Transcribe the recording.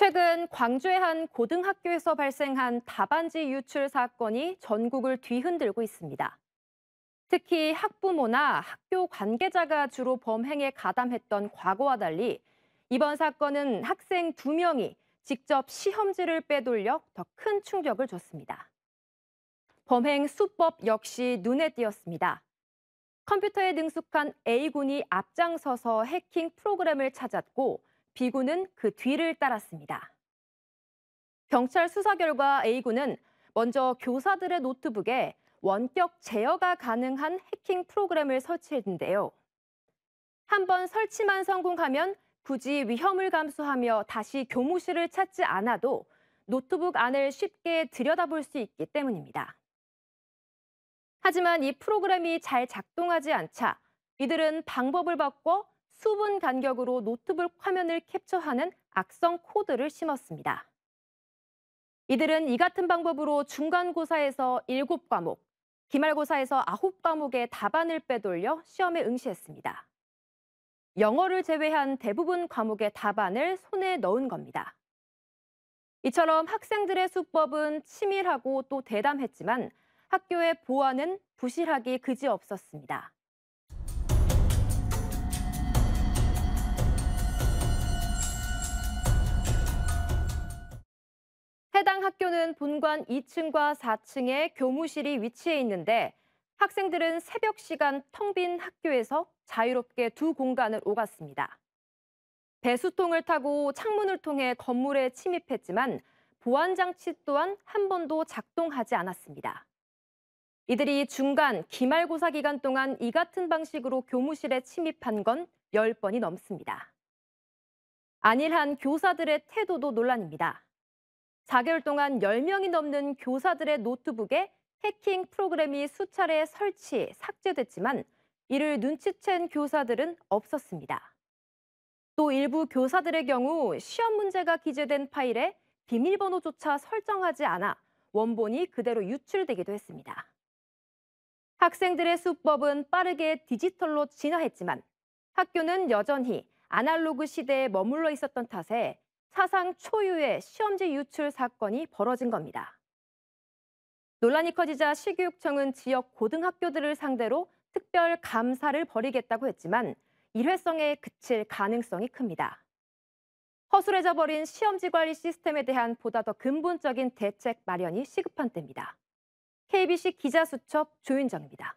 최근 광주의 한 고등학교에서 발생한 다반지 유출 사건이 전국을 뒤흔들고 있습니다. 특히 학부모나 학교 관계자가 주로 범행에 가담했던 과거와 달리 이번 사건은 학생 두명이 직접 시험지를 빼돌려 더 큰 충격을 줬습니다. 범행 수법 역시 눈에 띄었습니다. 컴퓨터에 능숙한 A군이 앞장서서 해킹 프로그램을 찾았고 B군은 그 뒤를 따랐습니다. 경찰 수사 결과 A군은 먼저 교사들의 노트북에 원격 제어가 가능한 해킹 프로그램을 설치했는데요. 한번 설치만 성공하면 굳이 위험을 감수하며 다시 교무실을 찾지 않아도 노트북 안을 쉽게 들여다볼 수 있기 때문입니다. 하지만 이 프로그램이 잘 작동하지 않자 이들은 방법을 바꿔 수분 간격으로 노트북 화면을 캡처하는 악성 코드를 심었습니다. 이들은 이 같은 방법으로 중간고사에서 7과목, 기말고사에서 9과목의 답안을 빼돌려 시험에 응시했습니다. 영어를 제외한 대부분 과목의 답안을 손에 넣은 겁니다. 이처럼 학생들의 수법은 치밀하고 또 대담했지만 학교의 보안은 부실하기 그지없었습니다. 해당 학교는 본관 2층과 4층에 교무실이 위치해 있는데 학생들은 새벽 시간 텅 빈 학교에서 자유롭게 두 공간을 오갔습니다. 배수통을 타고 창문을 통해 건물에 침입했지만 보안장치 또한 한 번도 작동하지 않았습니다. 이들이 중간 기말고사 기간 동안 이 같은 방식으로 교무실에 침입한 건 10번이 넘습니다. 안일한 교사들의 태도도 논란입니다. 4개월 동안 10명이 넘는 교사들의 노트북에 해킹 프로그램이 수차례 설치, 삭제됐지만 이를 눈치챈 교사들은 없었습니다. 또 일부 교사들의 경우 시험 문제가 기재된 파일에 비밀번호조차 설정하지 않아 원본이 그대로 유출되기도 했습니다. 학생들의 수법은 빠르게 디지털로 진화했지만 학교는 여전히 아날로그 시대에 머물러 있었던 탓에 사상 초유의 시험지 유출 사건이 벌어진 겁니다. 논란이 커지자 시교육청은 지역 고등학교들을 상대로 특별 감사를 벌이겠다고 했지만 일회성에 그칠 가능성이 큽니다. 허술해져 버린 시험지 관리 시스템에 대한 보다 더 근본적인 대책 마련이 시급한 때입니다. KBC 기자수첩 조윤정입니다.